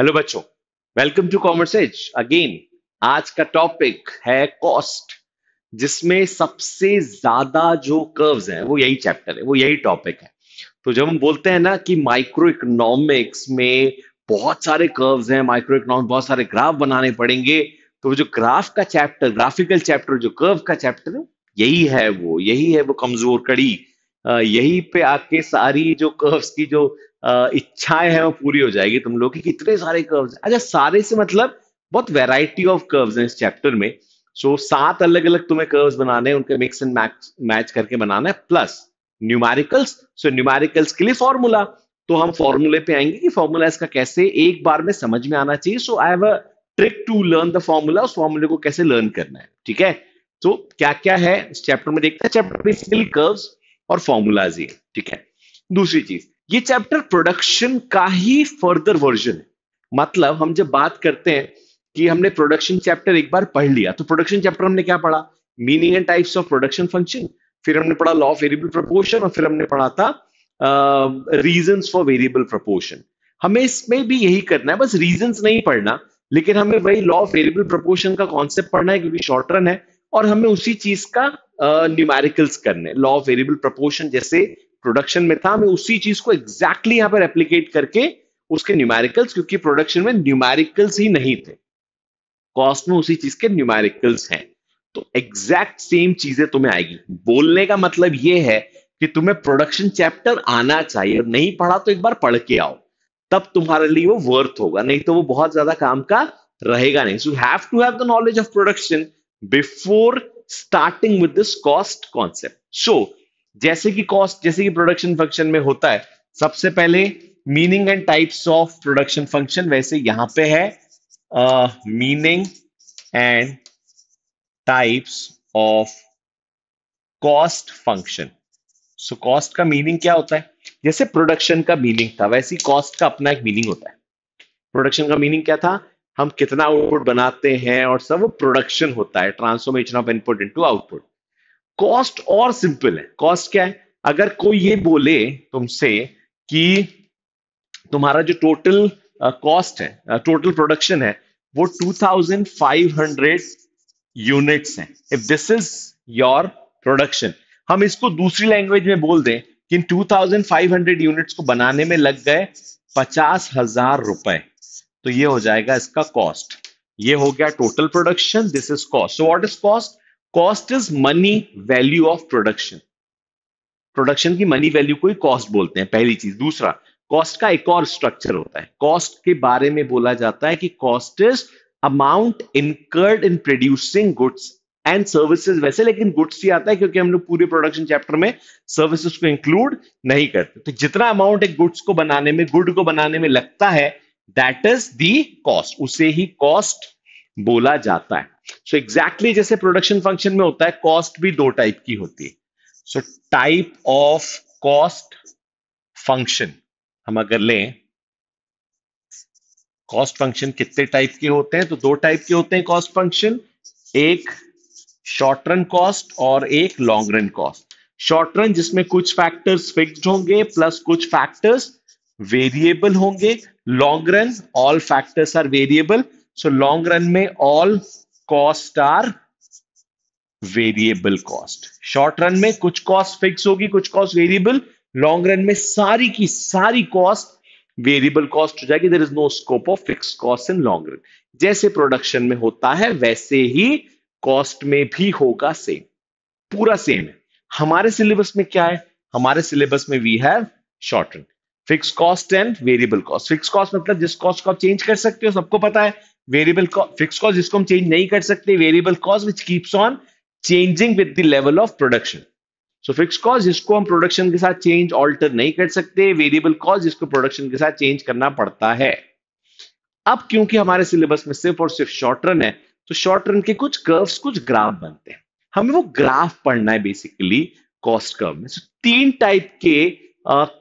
Hello बच्चों welcome to commerce age again आज का टॉपिक है कॉस्ट जिसमें सबसे ज्यादा जो कर्व्स हैं वो यही चैप्टर है वो यही टॉपिक है तो जब हम बोलते हैं ना कि माइक्रो इकोनॉमिक्स में बहुत सारे कर्व्स हैं माइक्रो इकोनॉमिक बहुत सारे ग्राफ बनाने पड़ेंगे तो जो ग्राफ का चैप्टर ग्राफिकल चैप्टर जो कर्व का चैप्टर है यही है वो यही है वो कमजोर कड़ी यही पे आके सारी जो कर्व्स की जो इच्छाएं हैं वो पूरी हो जाएगी तुम लोग की कितने सारे कर्व्स अच्छा सारे से मतलब बहुत वेराइटी ऑफ कर्व्स हैं इस चैप्टर में सो so, सात अलग अलग तुम्हें कर्व्स बनाने हैं उनके मिक्स एंड मैच करके बनाना है प्लस न्यूमेरिकल्स सो न्यूमेरिकल्स के लिए फॉर्मूला तो हम फॉर्मूले पे आएंगे कि फॉर्मूला इसका कैसे एक बार में समझ में आना चाहिए so I have a trick to learn the formula उस फॉर्मूले को कैसे लर्न करना है ठीक है तो क्या क्या है इस चैप्टर में देखते हैं चैप्टर बेसिकली कर्व्स और फॉर्मूलाज ही ठीक है दूसरी चीज ये चैप्टर प्रोडक्शन का ही फर्दर वर्जन है मतलब हम जब बात करते हैं कि हमने प्रोडक्शन चैप्टर एक बार पढ़ लिया तो प्रोडक्शन चैप्टर हमने क्या पढ़ा meaning and types of production function फिर हमने पढ़ा लॉ ऑफ वेरिएबल प्रपोर्शन और फिर हमने पढ़ा था रीजन फॉर वेरिएबल प्रपोर्शन हमें इसमें भी यही करना है बस रीजन नहीं पढ़ना लेकिन हमें वही लॉ ऑफ वेरिएबल प्रपोर्शन का कॉन्सेप्ट पढ़ना है क्योंकि शॉर्ट रन है और हमें उसी चीज का न्यूमेरिकल्स uh, करने लॉ ऑफ वेरिएबल प्रपोर्शन जैसे प्रोडक्शन में था मैं उसी चीज को एग्जैक्टली exactly यहां पर एप्लीकेट करके उसके न्यूमेरिकल्स क्योंकि प्रोडक्शन में न्यूमेरिकल्स ही नहीं थे कॉस्ट में उसी चीज के न्यूमेरिकल्स हैं तो एग्जैक्ट सेम चीजें तुम्हें आएगी बोलने का मतलब यह है कि तुम्हें प्रोडक्शन चैप्टर आना चाहिए और नहीं पढ़ा तो एक बार पढ़ के आओ तब तुम्हारे लिए वो वर्थ होगा नहीं तो वो बहुत ज्यादा काम का रहेगा नहीं so have to have the knowledge of production before starting with this cost concept so जैसे कि कॉस्ट जैसे कि प्रोडक्शन फंक्शन में होता है सबसे पहले meaning and types of production function वैसे यहां पे है meaning and types of cost function so cost का मीनिंग क्या होता है जैसे प्रोडक्शन का मीनिंग था वैसे कॉस्ट का अपना एक मीनिंग होता है प्रोडक्शन का मीनिंग क्या था हम कितना आउटपुट बनाते हैं और सब प्रोडक्शन होता है transformation of input into output cost और सिंपल है कॉस्ट क्या है अगर कोई ये बोले तुमसे कि तुम्हारा जो टोटल कॉस्ट uh, है टोटल uh, प्रोडक्शन है वो 2500 यूनिट्स हैं if this is your production हम इसको दूसरी लैंग्वेज में बोल दें कि 2500 यूनिट्स को बनाने में लग गए पचास हजार रुपए तो ये हो जाएगा इसका कॉस्ट ये हो गया total production this is cost so what is cost cost is money value of production production की मनी वैल्यू को ही कॉस्ट बोलते हैं पहली चीज दूसरा कॉस्ट का एक और स्ट्रक्चर होता है कॉस्ट के बारे में बोला जाता है कि cost is amount incurred in producing goods and services वैसे लेकिन गुड्स ही आता है क्योंकि हम लोग पूरे प्रोडक्शन चैप्टर में सर्विसेज को इंक्लूड नहीं करते तो जितना अमाउंट एक गुड्स को बनाने में गुड को बनाने में लगता है दैट इज दी कॉस्ट उसे ही कॉस्ट बोला जाता है सो so एग्जैक्टली exactly जैसे प्रोडक्शन फंक्शन में होता है कॉस्ट भी दो टाइप की होती है so type of cost function हम अगर लें कॉस्ट फंक्शन कितने टाइप के होते हैं तो दो टाइप के होते हैं कॉस्ट फंक्शन एक शॉर्ट रन कॉस्ट और एक long run cost short run जिसमें कुछ फैक्टर्स फिक्स्ड होंगे प्लस कुछ फैक्टर्स वेरिएबल होंगे long run all factors are variable so long run में all cost are variable cost short run में कुछ कॉस्ट फिक्स होगी कुछ कॉस्ट वेरिएबल लॉन्ग रन में सारी की सारी कॉस्ट वेरिएबल कॉस्ट हो जाएगी there is no scope of fix cost in long run जैसे प्रोडक्शन में होता है वैसे ही कॉस्ट में भी होगा सेम पूरा सेम है हमारे सिलेबस में क्या है हमारे सिलेबस में we have short run fix cost and variable cost fix cost मतलब जिस कॉस्ट को आप चेंज कर सकते हो सबको पता है वेरिएबल फिक्स कॉस्ट जिसको हम चेंज नहीं कर सकते variable cost which keeps on changing with the level of production so fix cost जिसको हम प्रोडक्शन के साथ चेंज ऑल्टर नहीं कर सकते वेरिएबल कॉस्ट जिसको प्रोडक्शन के साथ चेंज करना पड़ता है अब क्योंकि हमारे सिलेबस में सिर्फ और सिर्फ शॉर्ट रन है तो शॉर्ट रन के कुछ कर्व्स कुछ ग्राफ बनते हैं हमें वो ग्राफ पढ़ना है बेसिकली कॉस्ट कर्व में so, तीन टाइप के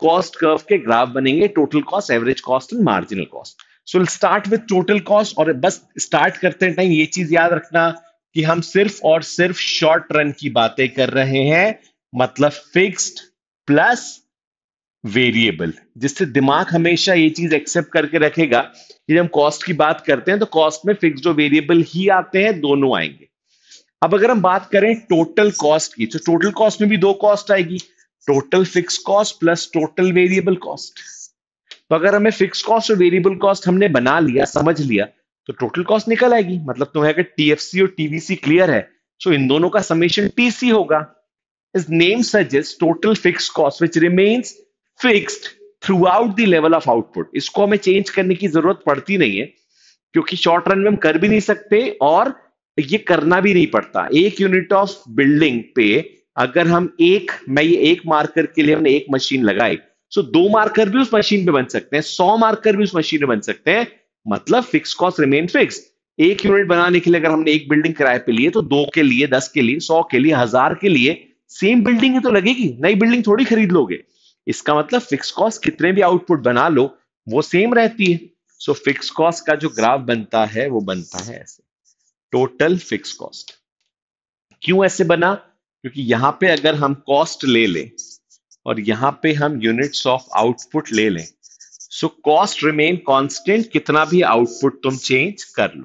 कॉस्ट uh, कर्व के ग्राफ बनेंगे total cost average cost and marginal cost so start with total cost और बस स्टार्ट करते टाइम ये चीज याद रखना कि हम सिर्फ और सिर्फ शॉर्ट रन की बातें कर रहे हैं मतलब फिक्स्ड प्लस वेरिएबल जिससे दिमाग हमेशा ये चीज एक्सेप्ट करके रखेगा कि जब हम कॉस्ट की बात करते हैं तो कॉस्ट में फिक्स और वेरिएबल ही आते हैं दोनों आएंगे अब अगर हम बात करें टोटल कॉस्ट की तो टोटल कॉस्ट में भी दो कॉस्ट आएगी total fix cost plus total variable cost तो अगर हमें फिक्स कॉस्ट और वेरिएबल कॉस्ट हमने बना लिया समझ लिया तो टोटल कॉस्ट निकल आएगी मतलब तुम्हें अगर टीएफसी और टीवीसी क्लियर है सो तो इन दोनों का समेशन टीसी होगा is name suggest total fix cost which remains fixed through out the level of output इसको हमें चेंज करने की जरूरत पड़ती नहीं है क्योंकि शॉर्ट रन में हम कर भी नहीं सकते और ये करना भी नहीं पड़ता एक यूनिट ऑफ बिल्डिंग पे अगर हम एक मैं ये एक मार्कर के लिए हमने एक मशीन लगाई सो दो मार्कर भी उस मशीन पे बन सकते हैं सौ मार्कर भी उस मशीन पे बन सकते हैं मतलब फिक्स कॉस्ट रिमेन फिक्स एक यूनिट बनाने के लिए अगर हमने एक बिल्डिंग किराए पे लिए तो दो के लिए दस के लिए सौ के लिए हजार के लिए सेम बिल्डिंग ही तो लगेगी नई बिल्डिंग थोड़ी खरीद लोगे इसका मतलब फिक्स कॉस्ट कितने भी आउटपुट बना लो वो सेम रहती है सो फिक्स कॉस्ट का जो ग्राफ बनता है वो बनता है ऐसे टोटल फिक्स कॉस्ट क्यों ऐसे बना क्योंकि यहां पे अगर हम कॉस्ट ले लें और यहां पे हम यूनिट्स ऑफ आउटपुट ले लें सो कॉस्ट रिमेन कांस्टेंट कितना भी आउटपुट तुम चेंज कर लो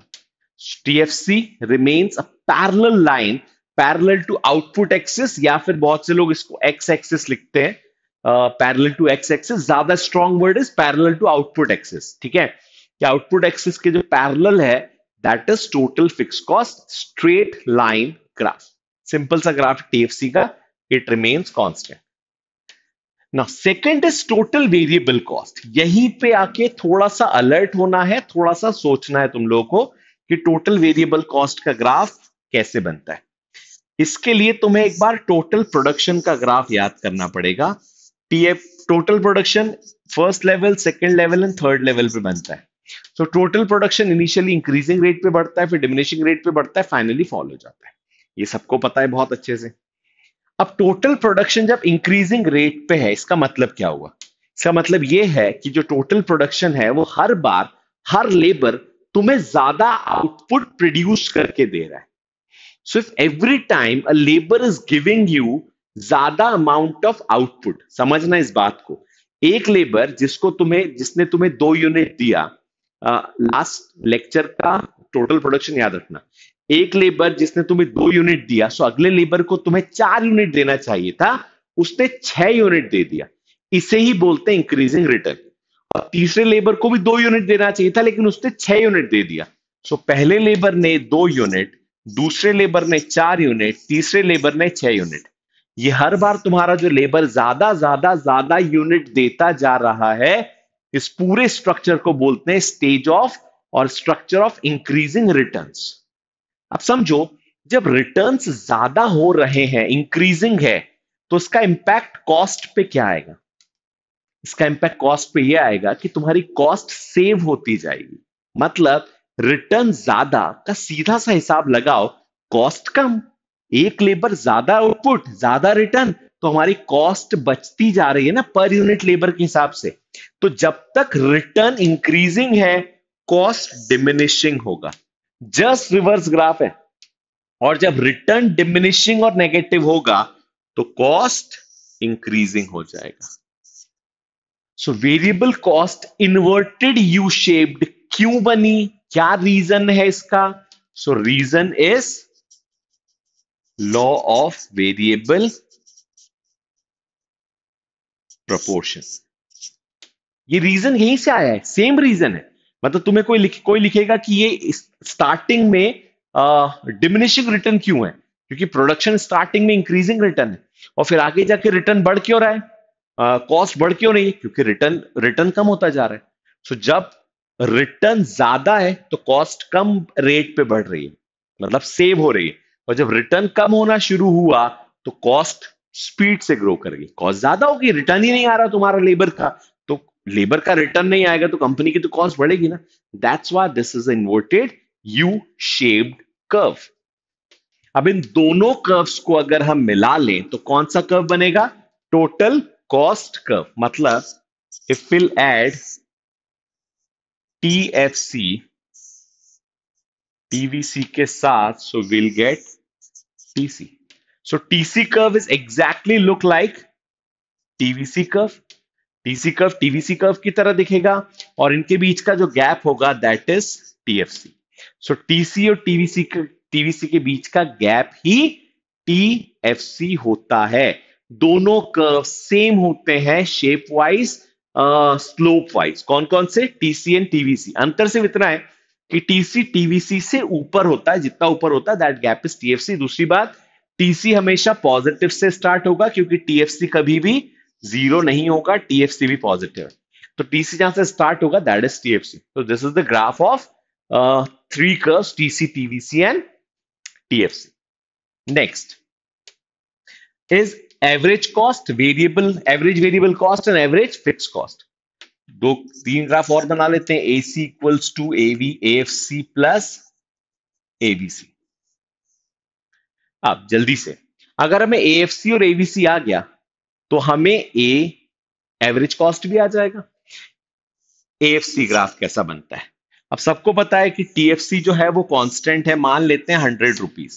TFC remains a parallel line parallel to output axis या फिर बहुत से लोग इसको एक्स एक्सिस लिखते हैं पैरल टू एक्स एक्सिस ज्यादा strong word is parallel to output axis ठीक है कि आउटपुट एक्सिस के जो पैरल है that is total fix cost straight line graph simple सा ग्राफ टीएफसी का इट रिमेन्स कॉन्स्टेंट ना second is total variable cost यहीं पे आके थोड़ा सा अलर्ट होना है थोड़ा सा सोचना है तुम लोगों को कि टोटल वेरिएबल कॉस्ट का ग्राफ कैसे बनता है इसके लिए तुम्हें एक बार टोटल प्रोडक्शन का ग्राफ याद करना पड़ेगा PF total production first level second level and third level पे बनता है so total production initially increasing rate पे बढ़ता है फिर डिमिनिशिंग रेट पे बढ़ता है फाइनली फॉल हो जाता है ये सबको पता है बहुत अच्छे से अब टोटल प्रोडक्शन जब इंक्रीजिंग रेट पे है इसका मतलब क्या हुआ इसका मतलब ये है कि जो टोटल प्रोडक्शन है वो हर बार हर लेबर तुम्हें ज्यादा आउटपुट प्रोड्यूस करके दे रहा है so if every time a labour is giving you ज्यादा अमाउंट ऑफ आउटपुट समझना इस बात को एक लेबर जिसको तुम्हें जिसने तुम्हें दो यूनिट दिया लास्ट uh, लेक्चर का टोटल प्रोडक्शन याद रखना एक लेबर जिसने तुम्हें दो यूनिट दिया सो अगले लेबर को तुम्हें चार यूनिट देना चाहिए था उसने छह यूनिट दे दिया इसे ही बोलते हैं इंक्रीजिंग रिटर्न और तीसरे लेबर को भी दो यूनिट देना चाहिए था लेकिन उसने छह यूनिट दे दिया सो पहले लेबर ने दो यूनिट दूसरे लेबर ने चार यूनिट तीसरे लेबर ने छह यूनिट ये हर बार तुम्हारा जो लेबर ज्यादा ज्यादा ज्यादा यूनिट देता जा रहा है इस पूरे स्ट्रक्चर को बोलते हैं स्टेज ऑफ और स्ट्रक्चर ऑफ इंक्रीजिंग रिटर्न्स अब समझो जब रिटर्न ज्यादा हो रहे हैं इंक्रीजिंग है तो इसका इंपैक्ट कॉस्ट पे क्या आएगा इसका इंपैक्ट कॉस्ट पे ये आएगा कि तुम्हारी कॉस्ट सेव होती जाएगी मतलब रिटर्न ज्यादा का सीधा सा हिसाब लगाओ कॉस्ट कम एक लेबर ज्यादा आउटपुट ज्यादा रिटर्न तो हमारी कॉस्ट बचती जा रही है ना पर यूनिट लेबर के हिसाब से तो जब तक रिटर्न इंक्रीजिंग है कॉस्ट डिमिनिशिंग होगा जस्ट रिवर्स ग्राफ है और जब रिटर्न डिमिनिशिंग और नेगेटिव होगा तो कॉस्ट इंक्रीजिंग हो जाएगा so variable cost inverted U shaped क्यों बनी क्या रीजन है इसका so reason is law of variable proportion ये रीजन यहीं से आया है सेम रीजन है मतलब तुम्हें कोई लिख कोई लिखेगा कि ये स्टार्टिंग में डिमिनिशिंग रिटर्न क्यों है क्योंकि प्रोडक्शन स्टार्टिंग में इंक्रीजिंग रिटर्न है और फिर आगे जाके रिटर्न बढ़ क्यों रहा है कॉस्ट बढ़ क्यों रही है क्योंकि रिटर्न रिटर्न कम होता जा रहा है सो so, जब रिटर्न ज्यादा है तो कॉस्ट कम रेट पे बढ़ रही है मतलब सेव हो रही है और जब रिटर्न कम होना शुरू हुआ तो कॉस्ट स्पीड से ग्रो करेगी कॉस्ट ज्यादा होगी रिटर्न ही नहीं आ रहा तुम्हारा लेबर का लेबर का रिटर्न नहीं आएगा तो कंपनी की तो कॉस्ट बढ़ेगी ना that's why this is inverted U shaped curve अब इन दोनों कर्व्स को अगर हम मिला लें तो कौन सा कर्व बनेगा टोटल कॉस्ट कर्व मतलब if will add T F C TVC के साथ so will get TC so TC curve is exactly look like TVC curve TC curve TVC curve की तरह दिखेगा और इनके बीच का जो गैप होगा that is TFC so TC और टीवीसी टीवीसी के बीच का गैप ही टीएफसी होता है दोनों कर्व सेम होते हैं शेप वाइज स्लोप वाइज कौन कौन से टीसी एंड टीवीसी अंतर सिर्फ इतना है कि टीसी टीवीसी से ऊपर होता है जितना ऊपर होता है दैट गैप इज टीएफसी दूसरी बात टीसी हमेशा पॉजिटिव से स्टार्ट होगा क्योंकि टीएफसी कभी भी जीरो नहीं होगा टीएफसी भी पॉजिटिव तो टीसी जहां से स्टार्ट होगा दैट इज टीएफसी तो this is the graph of three curves TC TVC and TFC next is average cost variable average variable cost and average fix cost दो तीन ग्राफ और बना लेते हैं AC equals to AV F C plus ABC अब जल्दी से अगर हमें एफ सी और एबीसी आ गया तो हमें ए एवरेज कॉस्ट भी आ जाएगा एएफसी ग्राफ कैसा बनता है अब सबको पता है कि टीएफसी जो है वो कांस्टेंट है मान लेते हैं hundred rupees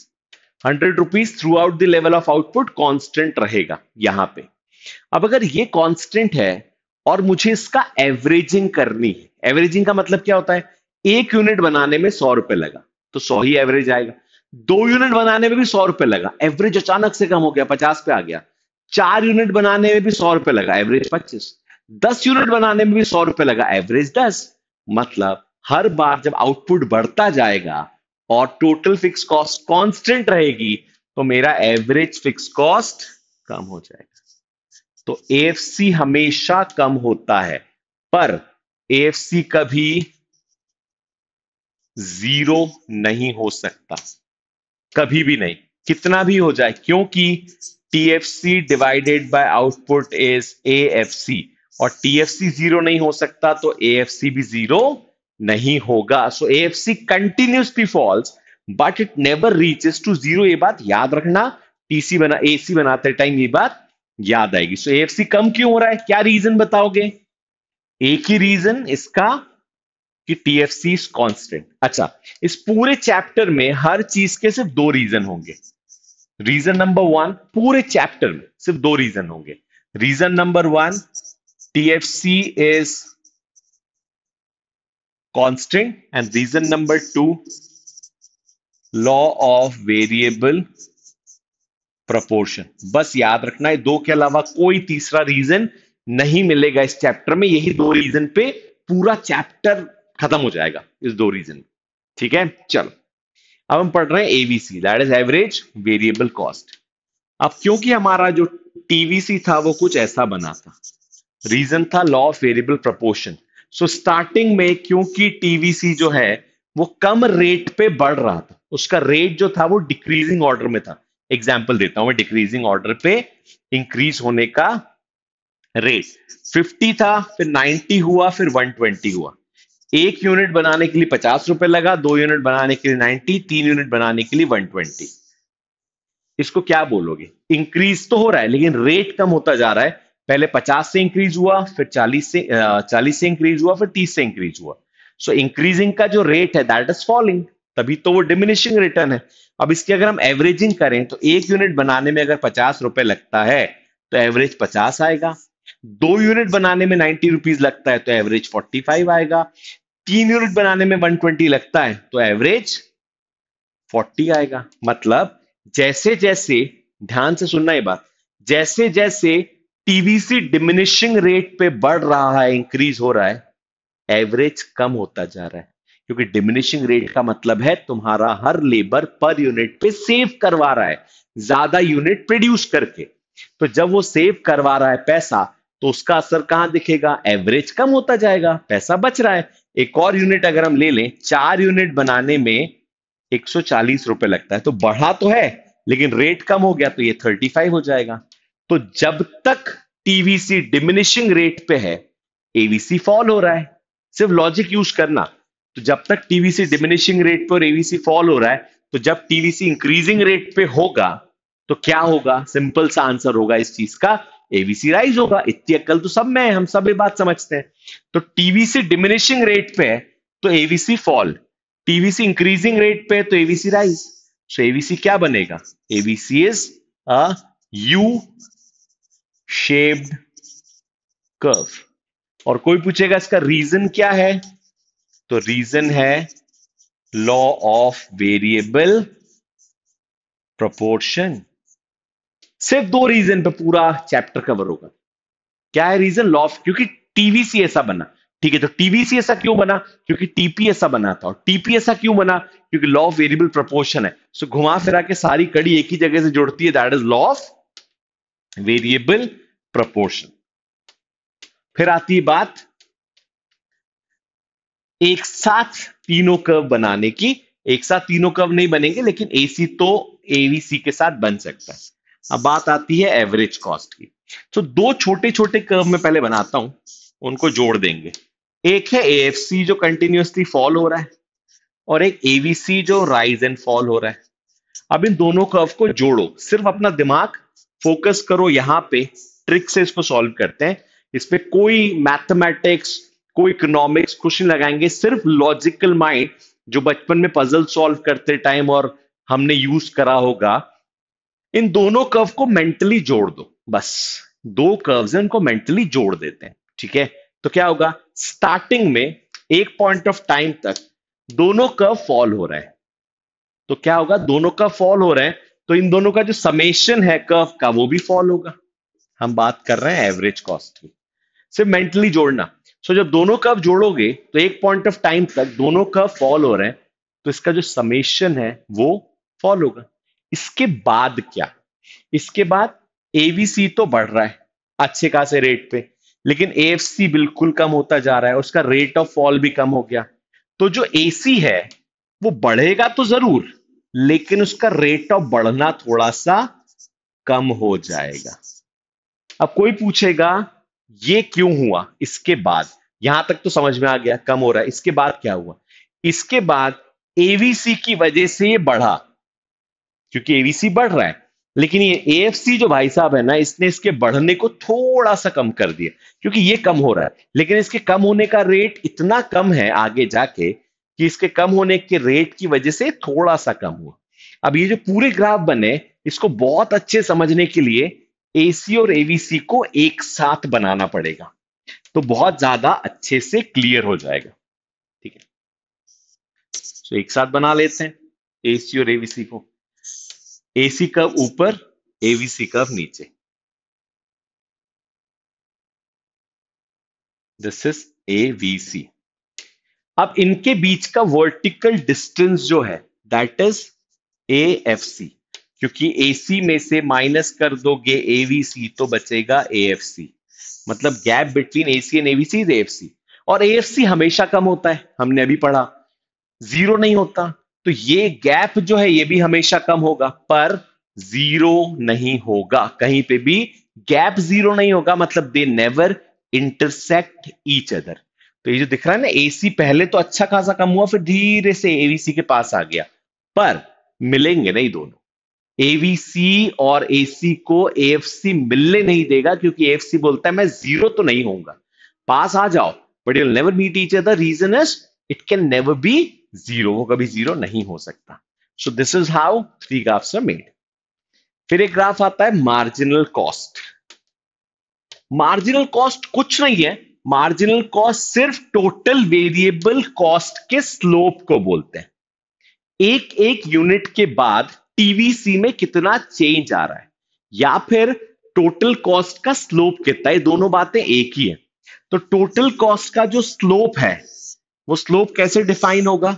hundred rupees through out the level of output constant रहेगा यहां पे अब अगर ये कांस्टेंट है और मुझे इसका एवरेजिंग करनी है एवरेजिंग का मतलब क्या होता है एक यूनिट बनाने में सौ रुपए लगा तो सौ ही एवरेज आएगा दो यूनिट बनाने में भी सौ रुपए लगा एवरेज अचानक से कम हो गया पचास पे आ गया चार यूनिट बनाने में भी सौ रुपए लगा एवरेज पच्चीस दस यूनिट बनाने में भी सौ रुपए लगा एवरेज दस मतलब हर बार जब आउटपुट बढ़ता जाएगा और टोटल फिक्स कॉस्ट कांस्टेंट रहेगी तो मेरा एवरेज फिक्स कॉस्ट कम हो जाएगा तो एएफसी हमेशा कम होता है पर एएफसी कभी जीरो नहीं हो सकता कभी भी नहीं कितना भी हो जाए क्योंकि C divided by output is C और सी जीरो नहीं हो सकता तो सी भी जीरो नहीं होगा so AFC continuously falls but it never reaches to zero ये बात याद रखना टीसी बना सी बनाते टाइम ये बात याद आएगी सो so, सी कम क्यों हो रहा है क्या रीजन बताओगे एक ही रीजन इसका कि टीएफसी इज कांस्टेंट अच्छा इस पूरे चैप्टर में हर चीज के सिर्फ दो रीजन होंगे रीजन नंबर वन पूरे चैप्टर में सिर्फ दो रीजन होंगे reason number one TFC is constant and reason number two law of variable proportion बस याद रखना है दो के अलावा कोई तीसरा रीजन नहीं मिलेगा इस चैप्टर में यही दो रीजन पे पूरा चैप्टर खत्म हो जाएगा इस दो रीजन ठीक है चलो अब हम पढ़ रहे हैं AVC that is average variable cost अब क्योंकि हमारा जो टीवीसी था वो कुछ ऐसा बना था रीजन था law of variable proportion so starting में क्योंकि टीवीसी जो है वो कम रेट पे बढ़ रहा था उसका रेट जो था वो डिक्रीजिंग ऑर्डर में था एग्जाम्पल देता हूं मैं डिक्रीजिंग ऑर्डर पे इंक्रीज होने का रेट 50 था फिर 90 हुआ फिर 120 हुआ एक यूनिट बनाने के लिए पचास रुपए लगा दो यूनिट बनाने के लिए नाइन्टी तीन यूनिट बनाने के लिए वन ट्वेंटी इसको क्या बोलोगे इंक्रीज तो हो रहा है लेकिन रेट कम होता जा रहा है पहले पचास से इंक्रीज हुआ फिर चालीस से चालीस से इंक्रीज हुआ फिर तीस से इंक्रीज हुआ सो so, इंक्रीजिंग का जो रेट है दैट इज फॉलिंग तभी तो वो डिमिनिशिंग रिटर्न है अब इसकी अगर हम एवरेजिंग करें तो एक यूनिट बनाने में अगर पचास रुपए लगता है तो एवरेज पचास आएगा दो यूनिट बनाने में नाइन्टी रुपीज लगता है तो एवरेज फोर्टी फाइव आएगा तीन यूनिट बनाने में 120 लगता है तो एवरेज 40 आएगा मतलब जैसे जैसे ध्यान से सुनना ये बात जैसे जैसे टीवीसी डिमिनिशिंग रेट पे बढ़ रहा है इंक्रीज हो रहा है एवरेज कम होता जा रहा है क्योंकि डिमिनिशिंग रेट का मतलब है तुम्हारा हर लेबर पर यूनिट पे सेव करवा रहा है ज्यादा यूनिट प्रोड्यूस करके तो जब वो सेव करवा रहा है पैसा तो उसका असर कहां दिखेगा एवरेज कम होता जाएगा पैसा बच रहा है एक और यूनिट अगर हम ले लें चार यूनिट बनाने में 140 रुपए लगता है तो बढ़ा तो है लेकिन रेट कम हो गया तो ये 35 हो जाएगा तो जब तक टीवीसी डिमिनिशिंग रेट पे है एवीसी फॉल हो रहा है सिर्फ लॉजिक यूज करना तो जब तक टीवीसी डिमिनिशिंग रेट पे और एवीसी फॉल हो रहा है तो जब टीवीसी इंक्रीजिंग रेट पे होगा तो क्या होगा सिंपल सा आंसर होगा इस चीज का एवीसी राइज होगा इतनी अक्कल तो सब में है हम सब ये बात समझते हैं तो टीवीसी डिमिनिशिंग रेट पे है तो AVC fall TVC increasing rate पे है तो एवीसी राइज सो एवीसी क्या बनेगा AVC is a U shaped curve और कोई पूछेगा इसका रीजन क्या है तो रीजन है लॉ ऑफ वेरिएबल प्रोपोर्शन सिर्फ दो रीजन पे पूरा चैप्टर कवर होगा क्या है रीजन लॉ ऑफ क्योंकि टीवीसी ऐसा बना ठीक है तो टीवीसी ऐसा क्यों बना क्योंकि टीपी ऐसा बना था और टीपी ऐसा क्यों बना क्योंकि लॉ ऑफ वेरिएबल प्रपोर्शन है सो घुमा फिरा के सारी कड़ी एक ही जगह से जुड़ती है that is law of variable proportion फिर आती है बात एक साथ तीनों कर्व बनाने की एक साथ तीनों कर्व नहीं बनेंगे लेकिन एसी तो एवीसी के साथ बन सकता है अब बात आती है एवरेज कॉस्ट की तो दो छोटे छोटे कर्व में पहले बनाता हूं उनको जोड़ देंगे एक है ए जो कंटिन्यूसली फॉल हो रहा है और एक एवीसी जो राइज एंड फॉल हो रहा है अब इन दोनों कर्व को जोड़ो सिर्फ अपना दिमाग फोकस करो यहां पे ट्रिक से इसको सॉल्व करते हैं इस पर कोई मैथमेटिक्स कोई इकोनॉमिक्स कुछ नहीं लगाएंगे सिर्फ लॉजिकल माइंड जो बचपन में पजल सॉल्व करते टाइम और हमने यूज करा होगा इन दोनों कर्व को मेंटली जोड़ दो बस दो कर्व्स हैं उनको मेंटली जोड़ देते हैं ठीक है तो क्या होगा स्टार्टिंग में एक पॉइंट ऑफ टाइम तक दोनों कर्व फॉल हो रहा है तो क्या होगा दोनों कर्व फॉल हो रहे हैं तो इन दोनों का जो समेशन है कर्व का वो भी फॉल होगा हम बात कर रहे हैं एवरेज कॉस्ट की सिर्फ मेंटली जोड़ना सो so, जब दोनों कर्व जोड़ोगे तो एक पॉइंट ऑफ टाइम तक दोनों कर्व फॉल हो रहे हैं तो इसका जो समेशन है वो फॉल होगा इसके बाद क्या इसके बाद एवीसी तो बढ़ रहा है अच्छे खासे रेट पे लेकिन एएफसी बिल्कुल कम होता जा रहा है उसका रेट ऑफ फॉल भी कम हो गया तो जो एसी है वो बढ़ेगा तो जरूर लेकिन उसका रेट ऑफ बढ़ना थोड़ा सा कम हो जाएगा अब कोई पूछेगा ये क्यों हुआ इसके बाद यहां तक तो समझ में आ गया कम हो रहा है इसके बाद क्या हुआ इसके बाद एवीसी की वजह से ये बढ़ा क्योंकि एवीसी बढ़ रहा है लेकिन ये एएफसी जो भाई साहब है ना इसने इसके बढ़ने को थोड़ा सा कम कर दिया क्योंकि ये कम हो रहा है लेकिन इसके कम होने का रेट इतना कम है आगे जाके कि इसके कम होने के रेट की वजह से थोड़ा सा कम हुआ अब ये जो पूरे ग्राफ बने इसको बहुत अच्छे समझने के लिए एसी और एवीसी को एक साथ बनाना पड़ेगा तो बहुत ज्यादा अच्छे से क्लियर हो जाएगा ठीक है तो एक साथ बना लेते हैं एसी और एवीसी को एसी कर्व ऊपर एवीसी कर्व नीचे दिस इज एवीसी अब इनके बीच का वर्टिकल डिस्टेंस जो है दैट इज एफ सी क्योंकि एसी में से माइनस कर दोगे एवीसी तो बचेगा एएफसी मतलब gap between AC and AVC is F C और एएफसी हमेशा कम होता है हमने अभी पढ़ा जीरो नहीं होता तो ये गैप जो है ये भी हमेशा कम होगा पर जीरो नहीं होगा कहीं पे भी गैप जीरो नहीं होगा मतलब they never intersect each other तो ये जो दिख रहा है ना एसी पहले तो अच्छा खासा कम हुआ फिर धीरे से एवीसी के पास आ गया पर मिलेंगे नहीं दोनों एवीसी और एसी को एएफसी मिलने नहीं देगा क्योंकि एएफसी बोलता है मैं जीरो तो नहीं होऊंगा पास आ जाओ but you'll never meet each other reason is it can never be zero वो कभी जीरो नहीं हो सकता so this is how three graphs are made फिर एक ग्राफ आता है मार्जिनल कॉस्ट मार्जिनल कॉस्ट कुछ नहीं है मार्जिनल कॉस्ट सिर्फ टोटल वेरिएबल कॉस्ट के स्लोप को बोलते हैं एक एक यूनिट के बाद टीवीसी में कितना चेंज आ रहा है या फिर टोटल कॉस्ट का स्लोप कितना है दोनों बातें एक ही है तो टोटल कॉस्ट का जो स्लोप है वो स्लोप कैसे डिफाइन होगा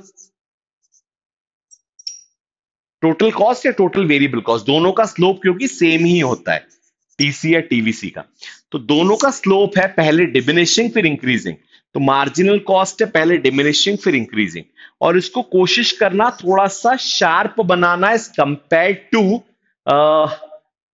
टोटल कॉस्ट या टोटल वेरिएबल कॉस्ट दोनों का स्लोप क्योंकि सेम ही होता है टीसी या टीवीसी का तो दोनों का स्लोप है पहले डिमिनिशिंग फिर इंक्रीजिंग तो मार्जिनल कॉस्ट है पहले डिमिनिशिंग फिर इंक्रीजिंग और इसको कोशिश करना थोड़ा सा शार्प बनाना as compare to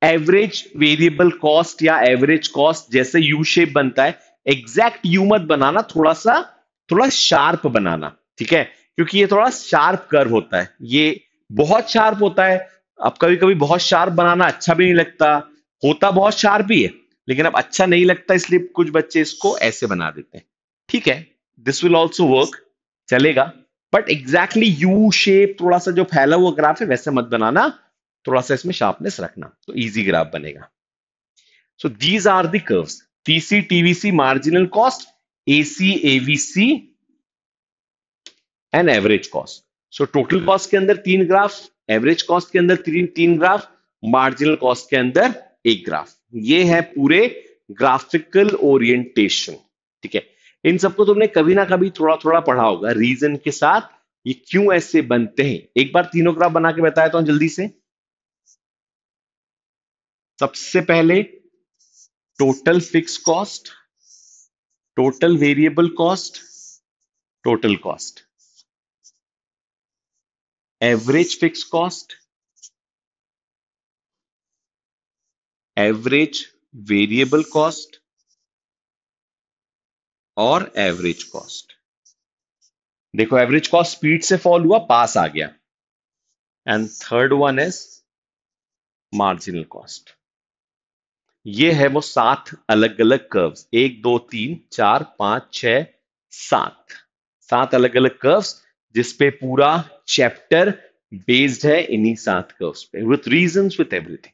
average variable cost या एवरेज कॉस्ट जैसे यू शेप बनता है एग्जैक्ट यू मत बनाना थोड़ा सा थोड़ा शार्प बनाना ठीक है क्योंकि ये थोड़ा शार्प कर्व होता है ये बहुत शार्प होता है अब कभी कभी बहुत शार्प बनाना अच्छा भी नहीं लगता होता बहुत शार्प ही है लेकिन अब अच्छा नहीं लगता इसलिए कुछ बच्चे इसको ऐसे बना देते हैं ठीक है दिस विल ऑल्सो वर्क चलेगा बट एग्जैक्टली यू शेप थोड़ा सा जो फैला हुआ ग्राफ है वैसे मत बनाना थोड़ा सा इसमें शार्पनेस रखना तो इजी ग्राफ बनेगा so these are the curves TC TVC marginal cost AC AVC and average cost so total cost के अंदर तीन ग्राफ एवरेज कॉस्ट के अंदर तीन तीन ग्राफ मार्जिनल कॉस्ट के अंदर एक ग्राफ ये है पूरे ग्राफिकल ओरिएंटेशन ठीक है इन सबको तुमने कभी ना कभी थोड़ा थोड़ा पढ़ा होगा रीजन के साथ ये क्यों ऐसे बनते हैं एक बार तीनों ग्राफ बना के बताया तो जल्दी से सबसे पहले total fix cost total variable cost total cost average fix cost average variable cost और एवरेज कॉस्ट देखो एवरेज कॉस्ट स्पीड से फॉल हुआ पास आ गया and third one is marginal cost ये है वो सात अलग अलग कर्व्स एक दो तीन चार पांच छ सात सात अलग अलग कर्व्स जिसपे पूरा चैप्टर बेस्ड है इन्हीं सात कर्व्स पे विथ रीजन विथ एवरीथिंग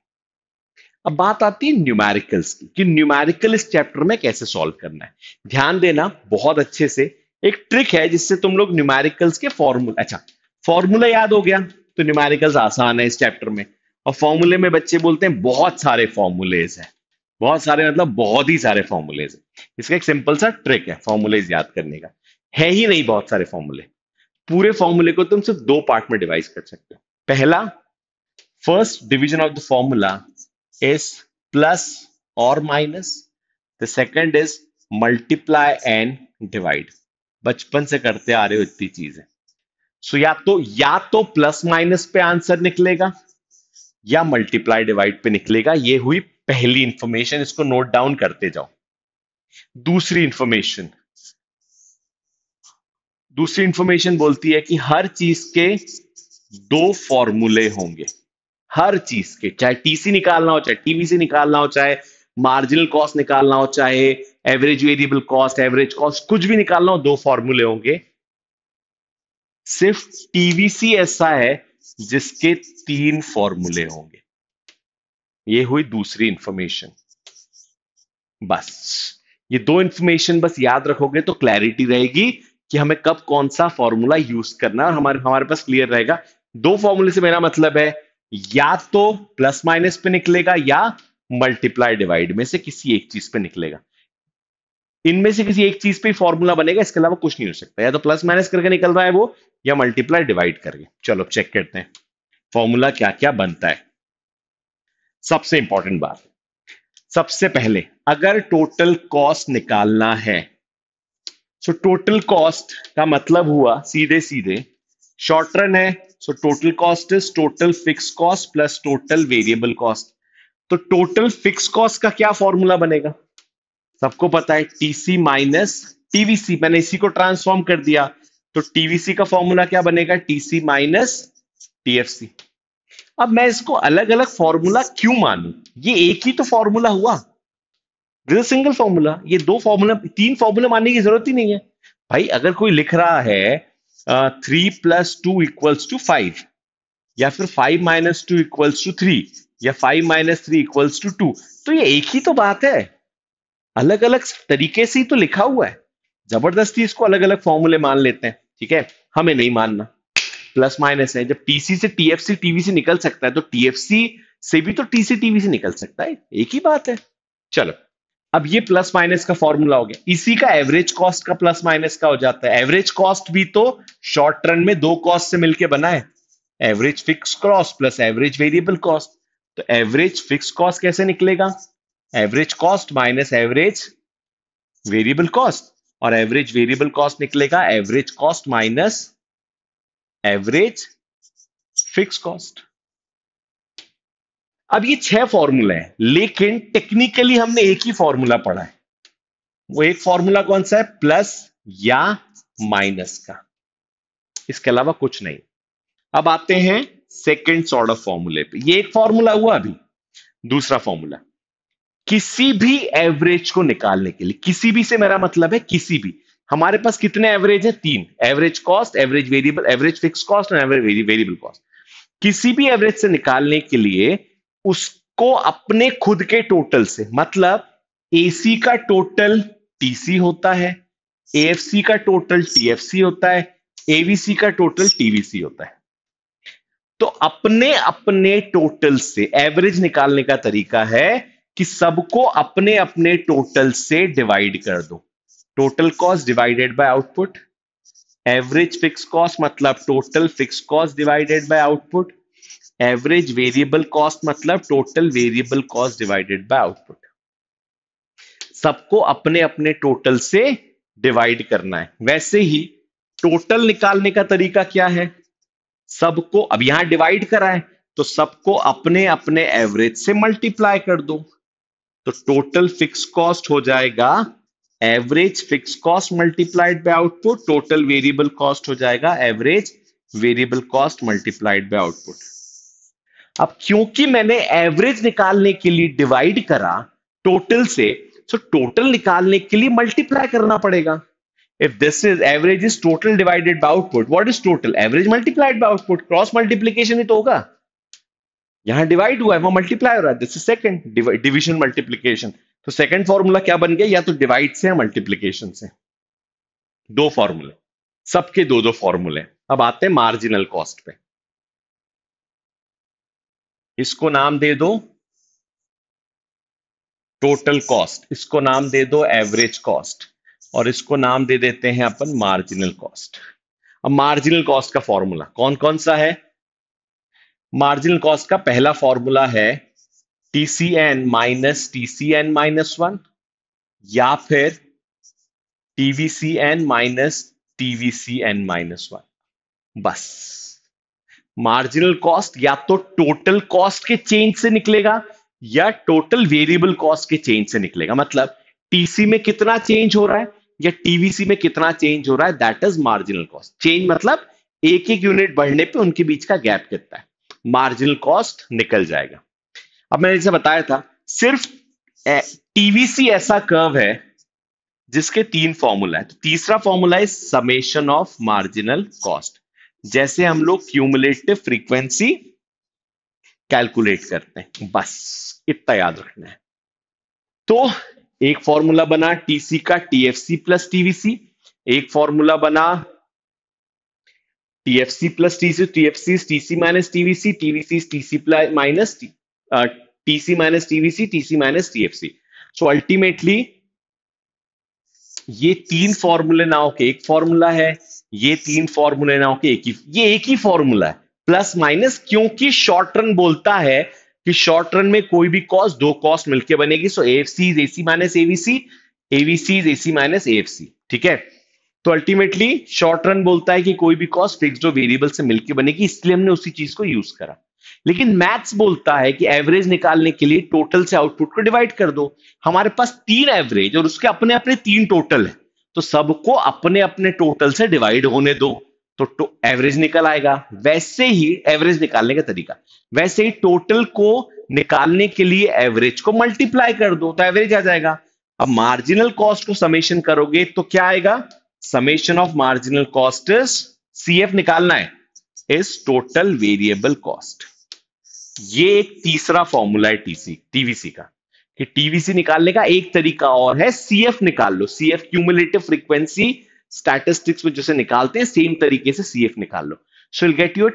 अब बात आती है न्यूमेरिकल्स की कि न्यूमेरिकल इस चैप्टर में कैसे सॉल्व करना है ध्यान देना बहुत अच्छे से एक ट्रिक है जिससे तुम लोग न्यूमेरिकल्स के फॉर्मूला अच्छा फॉर्मूला याद हो गया तो न्यूमेरिकल्स आसान है इस चैप्टर में और फॉर्मूले में बच्चे बोलते हैं बहुत सारे फॉर्मूलेज हैं बहुत सारे मतलब बहुत ही सारे फॉर्मूलेज है इसका एक सिंपल सा ट्रिक है फॉर्मूलेज याद करने का है ही नहीं बहुत सारे फॉर्मूले पूरे फॉर्मूले को तुम सिर्फ दो पार्ट में डिवाइस कर सकते हो पहला first division of the formula is plus और minus the second is multiply and divide बचपन से करते आ रहे हो इतनी चीजें सो या तो या तो प्लस माइनस पे आंसर निकलेगा या मल्टीप्लाई डिवाइड पे निकलेगा ये हुई पहली इंफॉर्मेशन इसको नोट डाउन करते जाओ दूसरी इंफॉर्मेशन दूसरी इंफॉर्मेशन बोलती है कि हर चीज के दो फॉर्मूले होंगे हर चीज के चाहे टीसी निकालना हो चाहे टीवीसी निकालना हो चाहे मार्जिनल कॉस्ट निकालना हो चाहे average variable cost average cost कुछ भी निकालना हो दो फॉर्मूले होंगे सिर्फ टीवीसी ऐसा है जिसके तीन फॉर्मूले होंगे ये हुई दूसरी इंफॉर्मेशन बस ये दो इंफॉर्मेशन बस याद रखोगे तो क्लैरिटी रहेगी कि हमें कब कौन सा फॉर्मूला यूज करना है और हमारे हमारे पास क्लियर रहेगा दो फॉर्मूले से मेरा मतलब है या तो प्लस माइनस पे निकलेगा या मल्टीप्लाई डिवाइड में से किसी एक चीज पे निकलेगा इनमें से किसी एक चीज पे फॉर्मूला बनेगा इसके अलावा कुछ नहीं हो सकता या तो प्लस माइनस करके निकल रहा है वो या मल्टीप्लाई डिवाइड करके चलो चेक करते हैं फॉर्मूला क्या क्या बनता है सबसे इंपॉर्टेंट बात सबसे पहले अगर टोटल कॉस्ट निकालना है सो टोटल कॉस्ट का मतलब हुआ सीधे सीधे शॉर्ट रन है so total cost is total fix cost plus total variable cost तो टोटल फिक्स कॉस्ट का क्या फॉर्मूला बनेगा सबको पता है टीसी माइनस टीवीसी मैंने इसी को ट्रांसफॉर्म कर दिया तो टीवीसी का फॉर्मूला क्या बनेगा टीसी माइनस टीएफसी अब मैं इसको अलग अलग फॉर्मूला क्यों मानू ये एक ही तो फॉर्मूला हुआ सिंगल फॉर्मूला ये दो फॉर्मूला तीन फॉर्मूला मानने की जरूरत ही नहीं है भाई अगर कोई लिख रहा है three plus two equals to five या फिर five minus two equals to three या five minus three equals to two तो ये एक ही तो बात है अलग अलग तरीके से ही तो लिखा हुआ है जबरदस्ती इसको अलग अलग फॉर्मूले मान लेते हैं ठीक है हमें नहीं मानना प्लस माइनस है जब टीसी से टीएफसी टीवी से निकल सकता है तो टीएफसी से भी तो टीसी टीवी से निकल सकता है एक ही बात है चलो अब ये प्लस माइनस का फॉर्मूला हो गया इसी का एवरेज कॉस्ट का प्लस माइनस का हो जाता है एवरेज कॉस्ट भी तो शॉर्ट रन में दो कॉस्ट से मिलकर बना है average fix cost plus average variable cost तो एवरेज फिक्स कॉस्ट कैसे निकलेगा average cost minus average variable cost और एवरेज वेरिएबल कॉस्ट निकलेगा average cost minus average fix cost अब ये छह फॉर्मूला है लेकिन टेक्निकली हमने एक ही फॉर्मूला पढ़ा है वो एक फॉर्मूला कौन सा है प्लस या माइनस का इसके अलावा कुछ नहीं अब आते हैं सेकेंड सॉर्ट ऑफ फॉर्मूले पे ये एक फॉर्मूला हुआ अभी दूसरा फॉर्मूला किसी भी एवरेज को निकालने के लिए किसी भी से मेरा मतलब है किसी भी हमारे पास कितने एवरेज है तीन average cost average variable average fix cost और एवरेज वेरिएबल कॉस्ट किसी भी एवरेज से निकालने के लिए उसको अपने खुद के टोटल से मतलब एसी का टोटल टीसी होता है एएफसी का टोटल टीएफसी होता है एवीसी का टोटल टीवीसी होता है तो अपने अपने टोटल से एवरेज निकालने का तरीका है कि सबको अपने अपने टोटल से डिवाइड कर दो total cost divided by output average fix cost मतलब total fix cost divided by output average variable cost मतलब total variable cost divided by output सबको अपने अपने टोटल से डिवाइड करना है वैसे ही टोटल निकालने का तरीका क्या है सबको अब यहां डिवाइड करा है तो सबको अपने अपने एवरेज से मल्टीप्लाई कर दो तो टोटल फिक्स कॉस्ट हो जाएगा average fix cost multiplied by output total variable cost हो जाएगा average variable cost multiplied by output अब क्योंकि मैंने एवरेज निकालने के लिए डिवाइड करा टोटल से सो so टोटल निकालने के लिए मल्टीप्लाई करना पड़ेगा if this is average is total divided by output what is total average multiplied by output cross multiplication ही तो होगा यहां डिवाइड हुआ है वो मल्टीप्लाई हो रहा है this is second division multiplication तो सेकंड फॉर्मूला क्या बन गया या तो डिवाइड से या मल्टीप्लीकेशन से दो फॉर्मूले सबके दो दो फॉर्मूले अब आते हैं मार्जिनल कॉस्ट पे इसको नाम दे दो टोटल कॉस्ट इसको नाम दे दो एवरेज कॉस्ट और इसको नाम दे देते हैं अपन मार्जिनल कॉस्ट अब मार्जिनल कॉस्ट का फॉर्मूला कौन कौन सा है मार्जिनल कॉस्ट का पहला फॉर्मूला है TCN N minus T N minus one या फिर TVCN N minus T N minus one बस मार्जिनल कॉस्ट या तो टोटल कॉस्ट के चेंज से निकलेगा या टोटल वेरिएबल कॉस्ट के चेंज से निकलेगा मतलब टीसी में कितना चेंज हो रहा है या टीवीसी में कितना चेंज हो रहा है that is marginal cost change मतलब एक एक यूनिट बढ़ने पे उनके बीच का गैप कितना है मार्जिनल कॉस्ट निकल जाएगा अब मैंने जैसे बताया था सिर्फ टीवीसी ऐसा कर्व है जिसके तीन फॉर्मूला है तो तीसरा फॉर्मूला है समेशन ऑफ मार्जिनल कॉस्ट जैसे हम लोग क्यूमुलेटिव फ्रीक्वेंसी कैलकुलेट करते हैं बस इतना याद रखना है तो एक फॉर्मूला बना टीसी का टीएफसी प्लस टीवीसी एक फॉर्मूला बना TFC plus TC TFC TC minus TVC TVC TC minus T Uh, TC minus TVC, TC minus TFC. So ultimately ये तीन फॉर्मूले ना के एक फॉर्मूला है ये तीन फॉर्मूले नाव के एक ही ये एक ही फॉर्मूला है प्लस माइनस क्योंकि शॉर्ट रन बोलता है कि शॉर्ट रन में कोई भी कॉस्ट दो कॉस्ट मिलकर बनेगी so F C is AC minus AVC AVC is AC minus C ठीक है तो अल्टीमेटली शॉर्ट रन बोलता है कि कोई भी कॉस्ट फिक्स्ड और वेरिएबल से मिलकर बनेगी इसलिए हमने उसी चीज को यूज करा लेकिन मैथ्स बोलता है कि एवरेज निकालने के लिए टोटल से आउटपुट को डिवाइड कर दो हमारे पास तीन एवरेज और उसके अपने अपने तीन टोटल है तो सबको अपने अपने टोटल से डिवाइड होने दो तो, तो एवरेज निकल आएगा वैसे ही एवरेज निकालने का तरीका वैसे ही टोटल को निकालने के लिए एवरेज को मल्टीप्लाई कर दो तो एवरेज आ जाएगा अब मार्जिनल कॉस्ट को समेशन करोगे तो क्या आएगा summation of marginal cost C F निकालना है इज टोटल वेरिएबल कॉस्ट ये एक तीसरा फॉर्मूला है टीसी टीवीसी का कि टीवीसी निकालने का एक तरीका और है सीएफ निकाल लो सीएफ क्यूमुलेटिव फ्रीक्वेंसी स्टैटिस्टिक्स में जैसे निकालते हैं सेम तरीके से सीएफ निकाल लो so will get your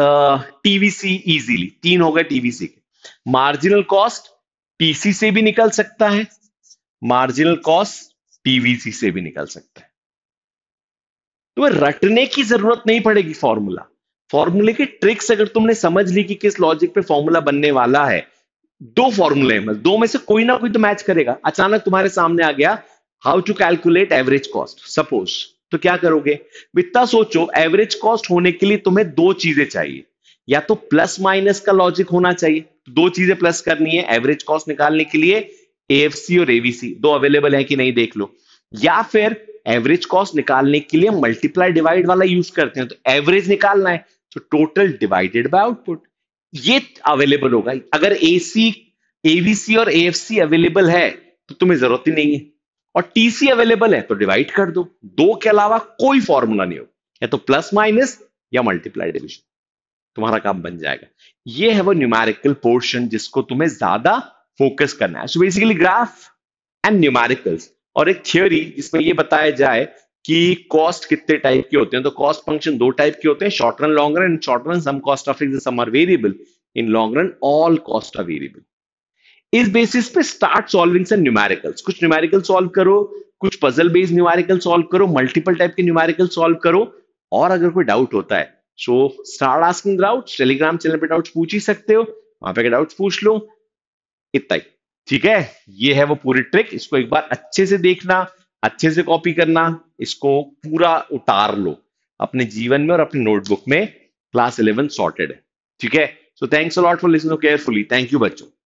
TVC easily तीन हो गए टीवीसी के मार्जिनल कॉस्ट टीसी से भी निकल सकता है मार्जिनल कॉस्ट टीवीसी से भी निकल सकता है तो रटने की जरूरत नहीं पड़ेगी फॉर्मूला फॉर्मूले की ट्रिक्स अगर तुमने समझ ली कि किस लॉजिक पे फॉर्मूला बनने वाला है दो फॉर्मूले में मतलब दो में से कोई ना कोई तो मैच करेगा अचानक तुम्हारे सामने आ गया how to calculate average cost suppose तो क्या करोगे इतना सोचो एवरेज कॉस्ट होने के लिए तुम्हें दो चीजें चाहिए या तो प्लस माइनस का लॉजिक होना चाहिए तो दो चीजें प्लस करनी है एवरेज कॉस्ट निकालने के लिए एएफसी और एवीसी दो अवेलेबल है कि नहीं देख लो या फिर एवरेज कॉस्ट निकालने के लिए मल्टीप्लाई डिवाइड वाला यूज करते हैं तो एवरेज निकालना है तो टोटल डिवाइडेड बाय आउटपुट ये अवेलेबल होगा अगर एसी एवीसी और एएफसी अवेलेबल है तो तुम्हें जरूरत ही नहीं है और टीसी अवेलेबल है तो डिवाइड कर दो दो के अलावा कोई फॉर्मूला नहीं होगा या तो प्लस माइनस या मल्टीप्लाई डिविजन तुम्हारा काम बन जाएगा ये है वो न्यूमेरिकल पोर्शन जिसको तुम्हें ज्यादा फोकस करना है so basically graph and numericals और एक थियोरी जिसमें ये बताया जाए कि कॉस्ट कितने टाइप के होते हैं तो कॉस्ट फंक्शन दो टाइप के होते हैं short run long run short run some cost of fix some are variable in long run all cost are variable इस बेसिस पे स्टार्ट सॉल्विंग सम न्यूमेरिकल्स कुछ न्यूमेरिकल सॉल्व करो कुछ पजल बेस्ड न्यूमेरिकल सॉल्व करो multiple type के numerical solve करो और अगर कोई डाउट होता है so start asking doubts Telegram channel पे डाउट्स पूछ ही सकते हो वहां पे डाउट्स पूछ लो इतना ही ठीक है ये है वो पूरी ट्रिक इसको एक बार अच्छे से देखना अच्छे से कॉपी करना इसको पूरा उतार लो अपने जीवन में और अपने नोटबुक में क्लास इलेवन सॉर्टेड है ठीक है so thanks a lot for listening carefully thank you बच्चों